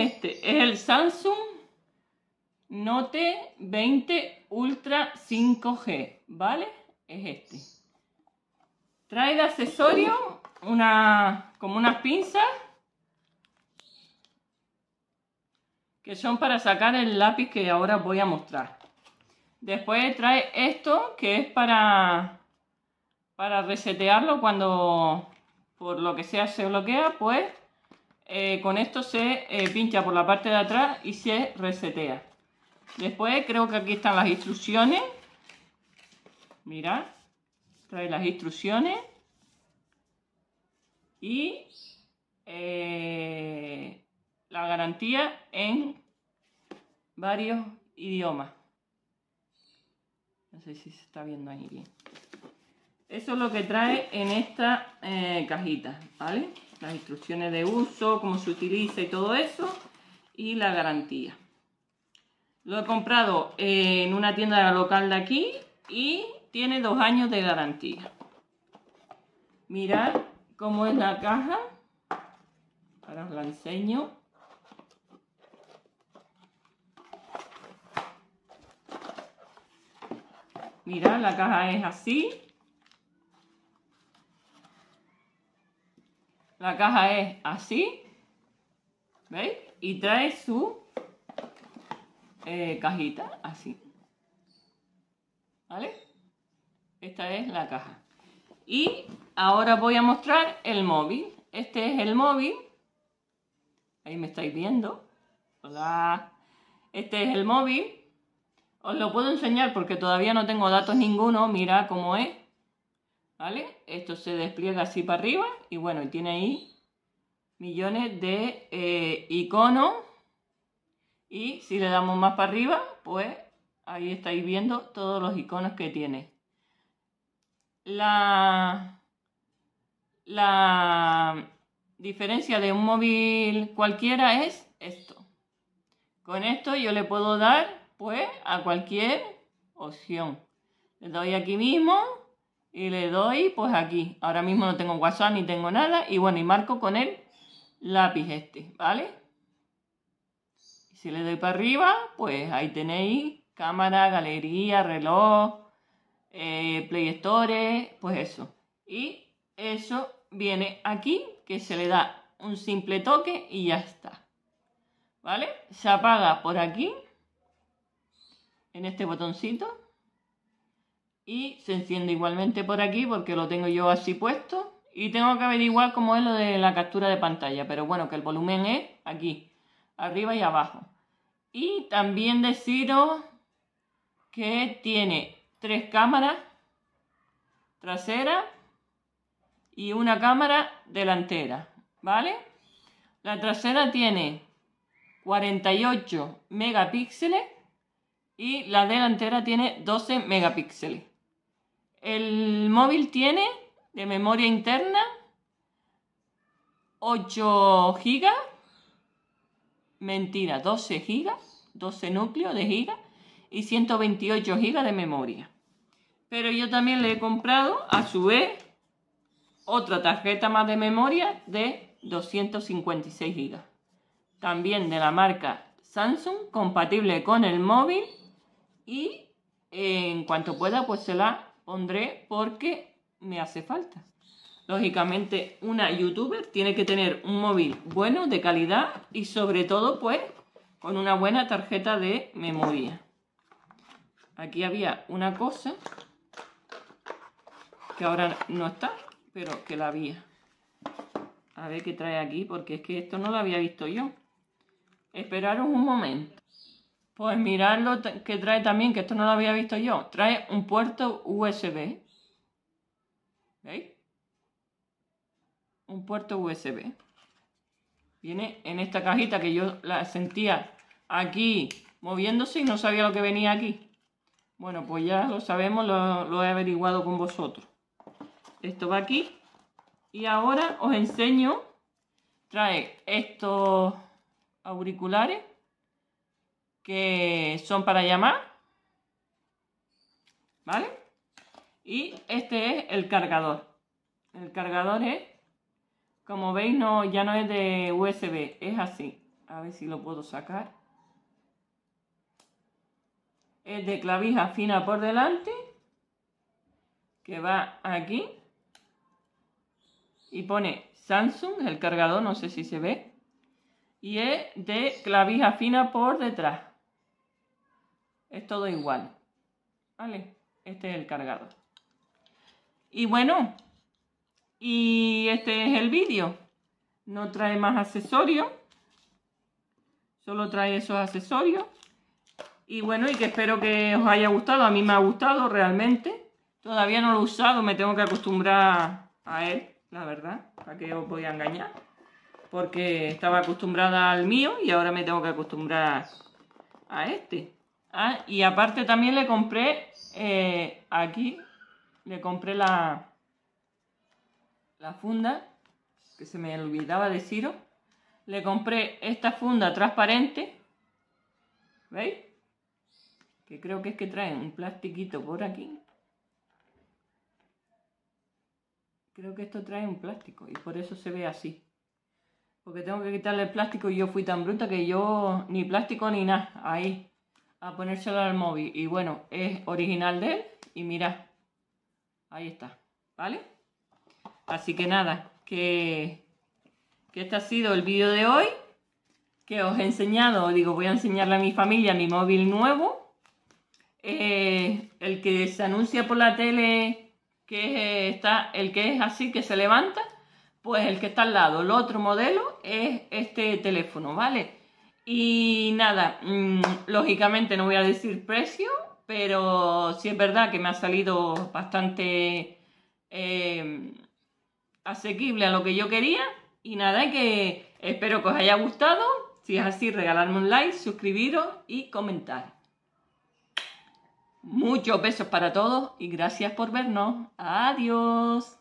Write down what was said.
este, es el Samsung Note 20 Ultra 5G, ¿vale? Es este. Trae de accesorio una, como unas pinzas que son para sacar el lápiz que ahora voy a mostrar. Después trae esto que es para, para resetearlo cuando por lo que sea se bloquea, pues eh, con esto se eh, pincha por la parte de atrás y se resetea. Después creo que aquí están las instrucciones. Mirad, trae las instrucciones. Y eh, la garantía en varios idiomas. No sé si se está viendo ahí bien. Eso es lo que trae en esta cajita, ¿vale? las instrucciones de uso, cómo se utiliza y todo eso, y la garantía. Lo he comprado en una tienda local de aquí y tiene dos años de garantía. Mirad cómo es la caja. Ahora os la enseño. Mirad, la caja es así. La caja es así, ¿veis? Y trae su eh, cajita así. ¿Vale? Esta es la caja. Y ahora voy a mostrar el móvil. Este es el móvil. Ahí me estáis viendo. Hola. Este es el móvil. Os lo puedo enseñar porque todavía no tengo datos ninguno. Mira cómo es. ¿Vale? Esto se despliega así para arriba y bueno, y tiene ahí millones de eh, iconos. Y si le damos más para arriba, pues ahí estáis viendo todos los iconos que tiene. La, la diferencia de un móvil cualquiera es esto. Con esto yo le puedo dar pues a cualquier opción. Le doy aquí mismo y le doy pues aquí. Ahora mismo no tengo WhatsApp ni tengo nada y bueno, y marco con el lápiz este, ¿vale? Y si le doy para arriba, pues ahí tenéis cámara, galería, reloj, eh, Play Store, pues eso. Y eso viene aquí, que se le da un simple toque y ya está. ¿Vale? Se apaga por aquí, en este botoncito y se enciende igualmente por aquí porque lo tengo yo así puesto y tengo que averiguar cómo es lo de la captura de pantalla, pero bueno, que el volumen es aquí, arriba y abajo. Y también deciros que tiene tres cámaras trasera y una cámara delantera, ¿vale? La trasera tiene 48 megapíxeles y la delantera tiene 12 megapíxeles. El móvil tiene de memoria interna 8 gigas. Mentira, 12 gigas, 12 núcleos de gigas y 128 GB de memoria. Pero yo también le he comprado a su vez otra tarjeta más de memoria de 256 gigas. También de la marca Samsung, compatible con el móvil y en cuanto pueda pues se la pondré porque me hace falta. Lógicamente, una youtuber tiene que tener un móvil bueno, de calidad y sobre todo, pues, con una buena tarjeta de memoria. Aquí había una cosa que ahora no está, pero que la había. A ver qué trae aquí, porque es que esto no lo había visto yo. Esperaros un momento. Pues mirad lo que trae también, que esto no lo había visto yo. Trae un puerto USB. ¿Veis? Un puerto USB. Viene en esta cajita que yo la sentía aquí moviéndose y no sabía lo que venía aquí. Bueno, pues ya lo sabemos, lo, lo he averiguado con vosotros. Esto va aquí. Y ahora os enseño, trae estos auriculares que son para llamar. ¿Vale? Y este es el cargador. El cargador es, como veis, no, ya no es de USB, es así. A ver si lo puedo sacar. Es de clavija fina por delante, que va aquí. Y pone Samsung, el cargador, no sé si se ve. Y es de clavija fina por detrás es todo igual. Vale, este es el cargador. Y bueno, y este es el vídeo. No trae más accesorios. Solo trae esos accesorios. Y bueno, y que espero que os haya gustado. A mí me ha gustado realmente. Todavía no lo he usado, me tengo que acostumbrar a él, la verdad. ¿Para que os voy a engañar? Porque estaba acostumbrada al mío y ahora me tengo que acostumbrar a este. Ah, y aparte también le compré eh, aquí, le compré la, la funda, que se me olvidaba deciros. Le compré esta funda transparente, ¿veis? Que creo que es que trae un plastiquito por aquí. Creo que esto trae un plástico y por eso se ve así. Porque tengo que quitarle el plástico y yo fui tan bruta que yo ni plástico ni nada. Ahí, a ponérselo al móvil. Y bueno, es original de él. Y mira, ahí está, ¿vale? Así que nada, que, este ha sido el vídeo de hoy. Que os he enseñado, digo, voy a enseñarle a mi familia mi móvil nuevo. Eh, el que se anuncia por la tele que está, el que es así, que se levanta. Pues el que está al lado, el otro modelo es este teléfono, ¿vale? Y nada, mm, lógicamente no voy a decir precio, pero sí es verdad que me ha salido bastante eh, asequible a lo que yo quería. Y nada, que espero que os haya gustado. Si es así, regalarme un like, suscribiros y comentar. Muchos besos para todos y gracias por vernos. Adiós.